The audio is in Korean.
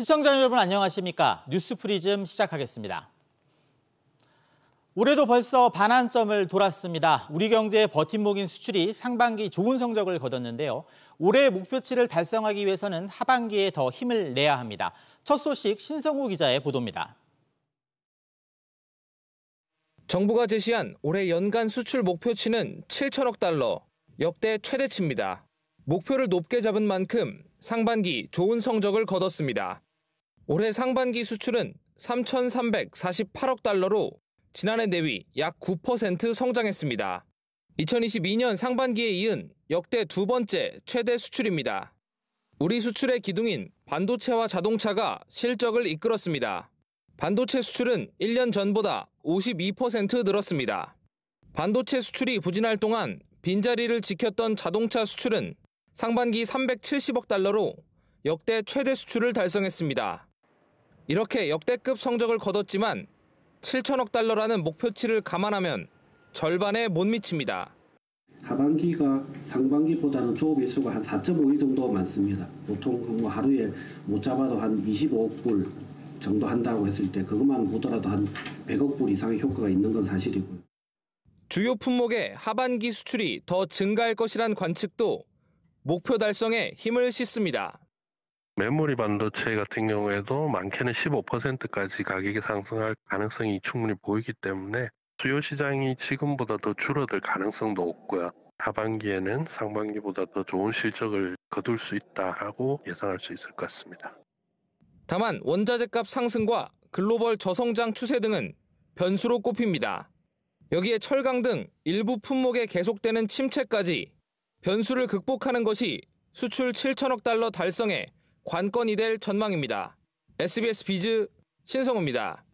시청자 여러분 안녕하십니까? 뉴스 프리즘 시작하겠습니다. 올해도 벌써 반환점을 돌았습니다. 우리 경제의 버팀목인 수출이 상반기 좋은 성적을 거뒀는데요. 올해 목표치를 달성하기 위해서는 하반기에 더 힘을 내야 합니다. 첫 소식 신성우 기자의 보도입니다. 정부가 제시한 올해 연간 수출 목표치는 7천억 달러, 역대 최대치입니다. 목표를 높게 잡은 만큼 상반기 좋은 성적을 거뒀습니다. 올해 상반기 수출은 3,348억 달러로 지난해 대비 약 9% 성장했습니다. 2022년 상반기에 이은 역대 두 번째 최대 수출입니다. 우리 수출의 기둥인 반도체와 자동차가 실적을 이끌었습니다. 반도체 수출은 1년 전보다 52% 늘었습니다. 반도체 수출이 부진할 동안 빈자리를 지켰던 자동차 수출은 상반기 370억 달러로 역대 최대 수출을 달성했습니다. 이렇게 역대급 성적을 거뒀지만 7천억 달러라는 목표치를 감안하면 절반에 못 미칩니다. 하반기가 상반기보다는 조업 일수가 한 4.5일 정도 많습니다. 보통 뭐 하루에 못 잡아도 한 25억 불 정도 한다고 했을 때 그것만 보더라도 한 100억 불 이상의 효과가 있는 건 사실이고요. 주요 품목의 하반기 수출이 더 증가할 것이란 관측도 목표 달성에 힘을 싣습니다. 메모리 반도체 같은 경우에도 많게는 15%까지 가격이 상승할 가능성이 충분히 보이기 때문에 수요 시장이 지금보다 더 줄어들 가능성도 없고요. 하반기에는 상반기보다 더 좋은 실적을 거둘 수 있다라고 예상할 수 있을 것 같습니다. 다만 원자재값 상승과 글로벌 저성장 추세 등은 변수로 꼽힙니다. 여기에 철강 등 일부 품목에 계속되는 침체까지 변수를 극복하는 것이 수출 7천억 달러 달성에 관건이 될 전망입니다. SBS 비즈 신성우입니다.